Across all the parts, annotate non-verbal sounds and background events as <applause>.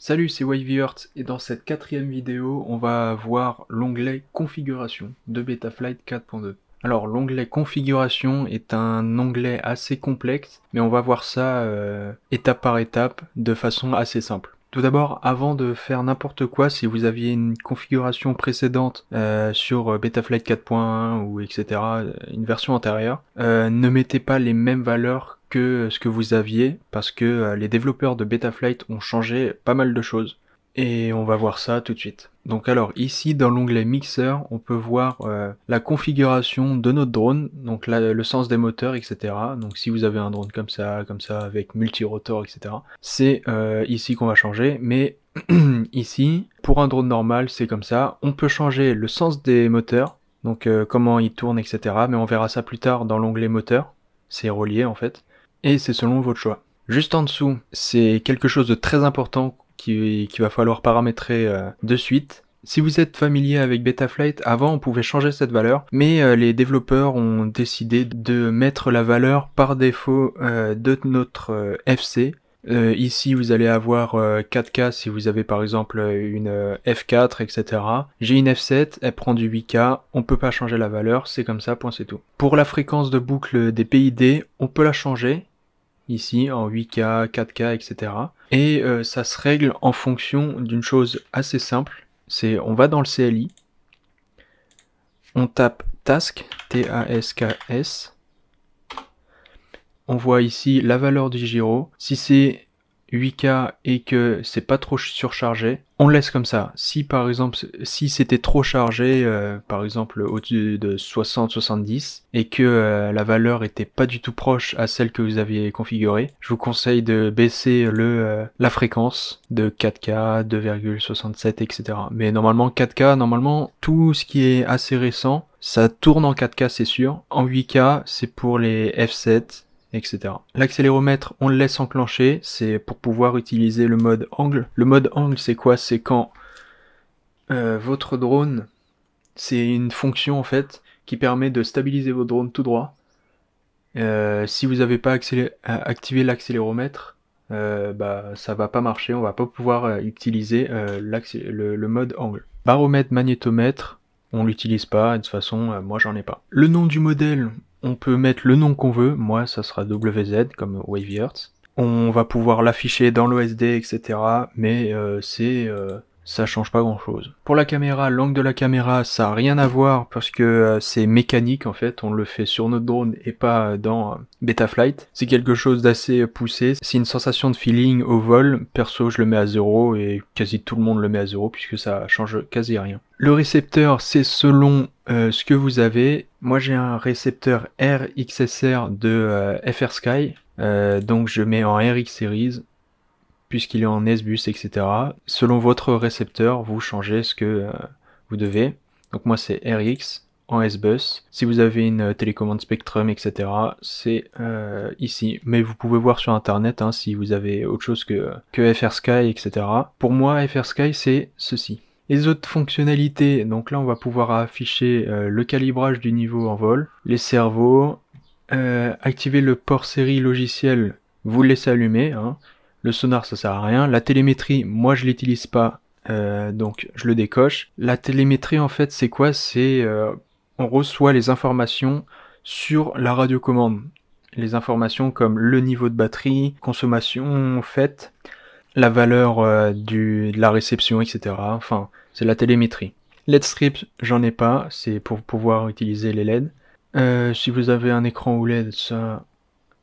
Salut, c'est Earth et dans cette quatrième vidéo, on va voir l'onglet Configuration de Betaflight 4.2. Alors l'onglet Configuration est un onglet assez complexe, mais on va voir ça euh, étape par étape de façon assez simple. Tout d'abord, avant de faire n'importe quoi, si vous aviez une configuration précédente euh, sur euh, Betaflight 4.1 ou etc., une version antérieure, ne mettez pas les mêmes valeurs que ce que vous aviez parce que euh, les développeurs de Betaflight ont changé pas mal de choses. Et on va voir ça tout de suite. Donc alors ici dans l'onglet mixer on peut voir euh, la configuration de notre drone, donc le sens des moteurs, etc. Donc si vous avez un drone comme ça, comme ça, avec multi-rotor, etc. C'est euh, ici qu'on va changer, mais <clears throat> ici, pour un drone normal, c'est comme ça. On peut changer le sens des moteurs, donc comment ils tournent, etc. Mais on verra ça plus tard dans l'onglet moteur. C'est relié en fait et c'est selon votre choix. Juste en dessous, c'est quelque chose de très important qu'il qui va falloir paramétrer euh, de suite. Si vous êtes familier avec Betaflight, avant on pouvait changer cette valeur, mais euh, les développeurs ont décidé de mettre la valeur par défaut euh, de notre FC. ici vous allez avoir 4K si vous avez par exemple une F4, etc. J'ai une F7, elle prend du 8K, on peut pas changer la valeur, c'est comme ça, point c'est tout. Pour la fréquence de boucle des PID, on peut la changer, ici en 8K, 4K, etc. Et euh, ça se règle en fonction d'une chose assez simple, c'est on va dans le CLI, on tape task, T-A-S-K-S, on voit ici la valeur du gyro, si c'est 8K et que c'est pas trop surchargé, on laisse comme ça. Si par exemple, si c'était trop chargé, euh, par exemple au-dessus de 60-70, et que euh, la valeur était pas du tout proche à celle que vous aviez configurée, je vous conseille de baisser le euh, la fréquence de 4K, 2,67, etc. Mais normalement 4K, normalement tout ce qui est assez récent, ça tourne en 4K c'est sûr. En 8K, c'est pour les f7 etc. L'accéléromètre, on le laisse enclencher, c'est pour pouvoir utiliser le mode angle. Le mode angle, c'est quoi C'est quand euh, votre drone, c'est une fonction en fait qui permet de stabiliser votre drone tout droit. Euh, si vous n'avez pas activé l'accéléromètre, euh, bah, ça va pas marcher, on va pas pouvoir utiliser le, le mode angle. Baromètre, magnétomètre, on l'utilise pas, de toute façon, moi j'en ai pas. Le nom du modèle, on peut mettre le nom qu'on veut, moi ça sera WZ comme Wavy Earth. On va pouvoir l'afficher dans l'OSD, etc. Mais euh, c'est euh, ça change pas grand chose. Pour la caméra, l'angle de la caméra, ça a rien à voir parce que euh, c'est mécanique en fait, on le fait sur notre drone et pas dans euh, Betaflight. C'est quelque chose d'assez poussé, c'est une sensation de feeling au vol, perso je le mets à zéro et quasi tout le monde le met à zéro puisque ça change quasi rien. Le récepteur, c'est selon euh, ce que vous avez. Moi j'ai un récepteur RXSR de FR Sky, donc je mets en RX Series puisqu'il est en S-bus, etc. Selon votre récepteur, vous changez ce que euh, vous devez. Donc moi c'est RX en S-bus. Si vous avez une euh, télécommande Spectrum, etc., c'est euh, ici. Mais vous pouvez voir sur Internet hein, si vous avez autre chose que, que FR Sky, etc. Pour moi, FR Sky, c'est ceci. Les autres fonctionnalités, donc là on va pouvoir afficher le calibrage du niveau en vol, les cerveaux, activer le port série logiciel, vous le laissez allumer, hein. Le sonar, ça sert à rien. La télémétrie, moi, je l'utilise pas, euh, donc je le décoche. La télémétrie, en fait, c'est quoi C'est euh, on reçoit les informations sur la radiocommande. Les informations comme le niveau de batterie, consommation faite, la valeur euh, du, de la réception, etc. Enfin, c'est la télémétrie. LED strip, j'en ai pas, c'est pour pouvoir utiliser les LED. si vous avez un écran led ça,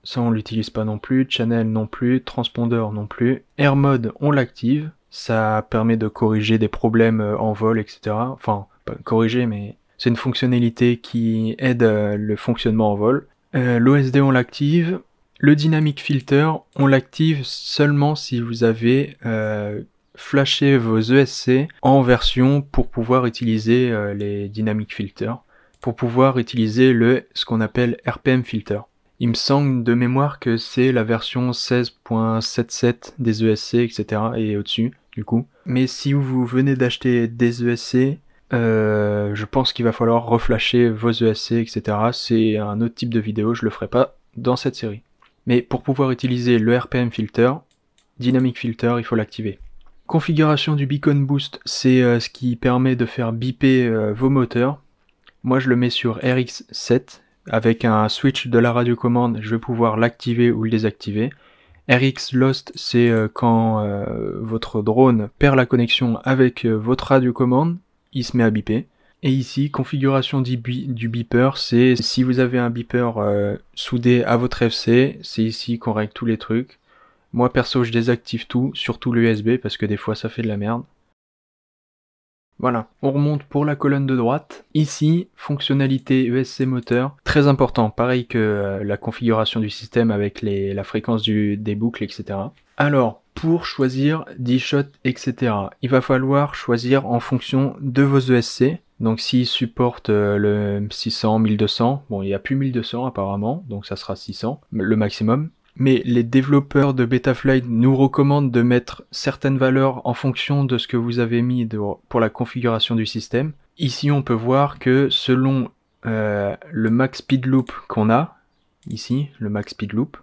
ça on l'utilise pas non plus, channel non plus, transpondeur non plus. Air mode, on l'active, ça permet de corriger des problèmes euh, en vol, etc. Enfin, pas corriger, mais c'est une fonctionnalité qui aide euh, le fonctionnement en vol. Euh, L'OSD, on l'active. Le dynamic filter, on l'active seulement si vous avez flashé vos ESC en version pour pouvoir utiliser les dynamic filters, pour pouvoir utiliser le ce qu'on appelle RPM filter. Il me semble de mémoire que c'est la version 16.77 des ESC, etc. et au-dessus, du coup. Mais si vous venez d'acheter des ESC, euh, je pense qu'il va falloir reflasher vos ESC, etc. C'est un autre type de vidéo, je le ferai pas dans cette série. Mais pour pouvoir utiliser le RPM filter, Dynamic Filter, il faut l'activer. Configuration du Beacon Boost, c'est euh, ce qui permet de faire biper euh, vos moteurs. Moi je le mets sur RX7, avec un switch de la radio-commande, je vais pouvoir l'activer ou le désactiver. RX Lost, c'est euh, quand euh, votre drone perd la connexion avec euh, votre radiocommande, il se met à biper. Et ici, configuration du, beeper, c'est si vous avez un beeper soudé à votre FC, c'est ici qu'on règle tous les trucs. Moi perso, je désactive tout, surtout l'USB, parce que des fois ça fait de la merde. Voilà, on remonte pour la colonne de droite. Ici, fonctionnalité ESC moteur, très important, pareil que euh, la configuration du système avec la fréquence des boucles, etc. Alors, pour choisir 10 shots, etc., il va falloir choisir en fonction de vos ESC. Donc s'ils supportent euh, le 600, 1200, bon il n'y a plus 1200 apparemment, donc ça sera 600, le maximum mais les développeurs de Betaflight nous recommandent de mettre certaines valeurs en fonction de ce que vous avez mis pour la configuration du système. Ici, on peut voir que selon euh, le max speed loop qu'on a, ici, le max speed loop,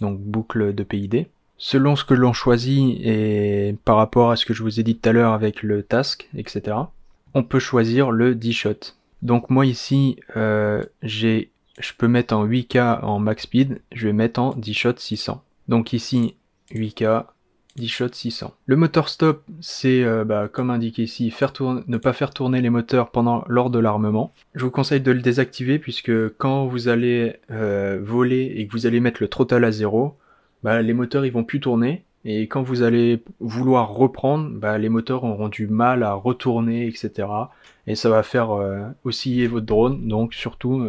donc boucle de PID, selon ce que l'on choisit et par rapport à ce que je vous ai dit tout à l'heure avec le task, etc., on peut choisir le D-shot. Donc moi ici, euh, j'ai je peux mettre en 8K en max speed, je vais mettre en 10 shots 600. Donc ici, 8K, 10 shots 600. Le moteur stop, c'est euh, bah, comme indiqué ici, ne pas faire tourner les moteurs pendant lors de l'armement. Je vous conseille de le désactiver puisque quand vous allez euh, voler et que vous allez mettre le throttle à zéro, bah, les moteurs ils vont plus tourner. Et quand vous allez vouloir reprendre, bah, les moteurs auront du mal à retourner, etc. Et ça va faire euh, osciller votre drone, donc surtout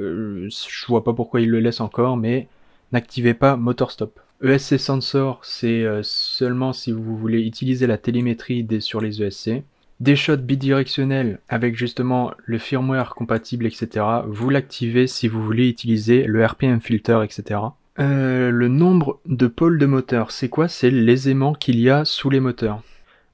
euh, je vois pas pourquoi il le laisse encore, mais n'activez pas Motor Stop. ESC Sensor, c'est euh, seulement si vous voulez utiliser la télémétrie sur les ESC. Des shots bidirectionnels avec justement le firmware compatible, etc. Vous l'activez si vous voulez utiliser le RPM filter, etc. Euh, le nombre de pôles de moteur, c'est quoi C'est les aimants qu'il y a sous les moteurs.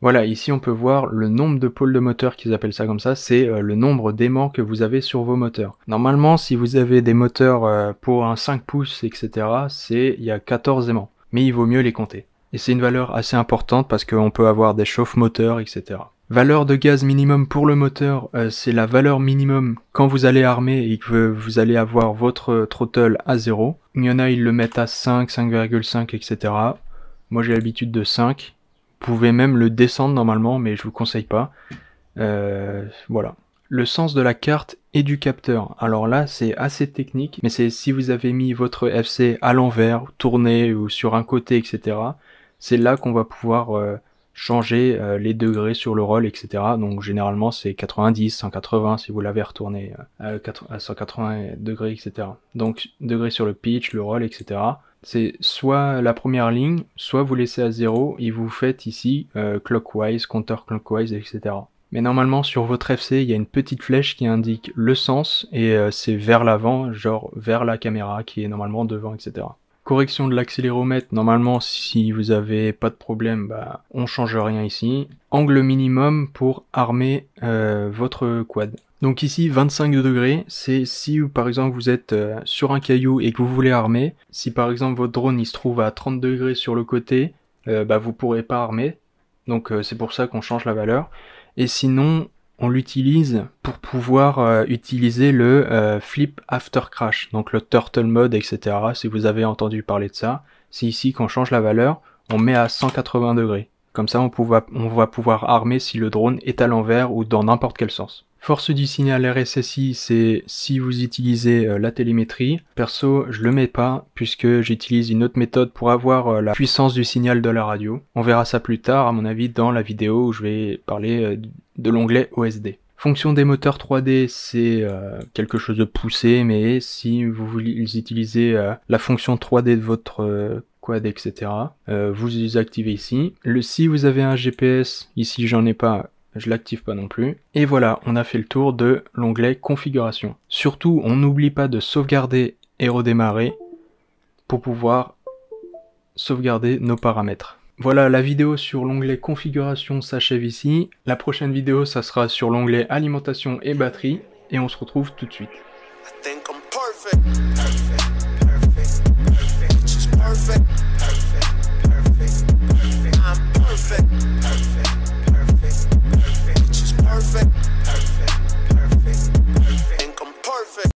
Voilà, ici on peut voir le nombre de pôles de moteur qu'ils appellent ça comme ça, c'est euh, le nombre d'aimants que vous avez sur vos moteurs. Normalement, si vous avez des moteurs euh, pour un 5 pouces, etc., c'est il y a 14 aimants, mais il vaut mieux les compter. Et c'est une valeur assez importante parce qu'on peut avoir des chauffe moteurs, etc. Valeur de gaz minimum pour le moteur, euh, c'est la valeur minimum quand vous allez armer et que vous allez avoir votre throttle à 0. Il y en a, ils le mettent à 5, 5,5, etc. Moi j'ai l'habitude de 5 pouvez même le descendre normalement, mais je vous conseille pas. Euh, voilà. Le sens de la carte et du capteur. Alors là, c'est assez technique, mais c'est si vous avez mis votre FC à l'envers, tourné ou sur un côté, etc. C'est là qu'on va pouvoir euh, changer euh, les degrés sur le roll, etc. Donc généralement c'est 90, 180 si vous l'avez retourné à, à 180 degrés, etc. Donc degrés sur le pitch, le roll, etc c'est soit la première ligne, soit vous laissez à zéro et vous faites ici euh, clockwise, counter clockwise, etc. Mais normalement sur votre FC, il y a une petite flèche qui indique le sens et euh, c'est vers l'avant, genre vers la caméra qui est normalement devant, etc. Correction de l'accéléromètre, normalement si vous avez pas de problème, bah, on change rien ici. Angle minimum pour armer euh, votre quad. Donc ici, 25 degrés, c'est si par exemple vous êtes euh, sur un caillou et que vous voulez armer, si par exemple votre drone il se trouve à 30 degrés sur le côté, euh, bah, vous pourrez pas armer. Donc euh, c'est pour ça qu'on change la valeur. Et sinon, on l'utilise pour pouvoir utiliser le flip after crash, donc le turtle mode, etc. Si vous avez entendu parler de ça, c'est ici qu'on change la valeur, on met à 180 degrés. Comme ça, on va pouvoir armer si le drone est à l'envers ou dans n'importe quel sens. Force du signal RSSI, c'est si vous utilisez euh, la télémétrie. Perso, je le mets pas puisque j'utilise une autre méthode pour avoir euh, la puissance du signal de la radio. On verra ça plus tard, à mon avis, dans la vidéo où je vais parler euh, de l'onglet OSD. Fonction des moteurs 3D, c'est quelque chose de poussé, mais si vous voulez la fonction 3D de votre quad, etc., vous les activez ici. Le si vous avez un GPS, ici j'en ai pas, je l'active pas non plus. Et voilà, on a fait le tour de l'onglet configuration. Surtout, on n'oublie pas de sauvegarder et redémarrer pour pouvoir sauvegarder nos paramètres. Voilà, la vidéo sur l'onglet configuration s'achève ici. La prochaine vidéo, ça sera sur l'onglet alimentation et batterie. Et on se retrouve tout de suite.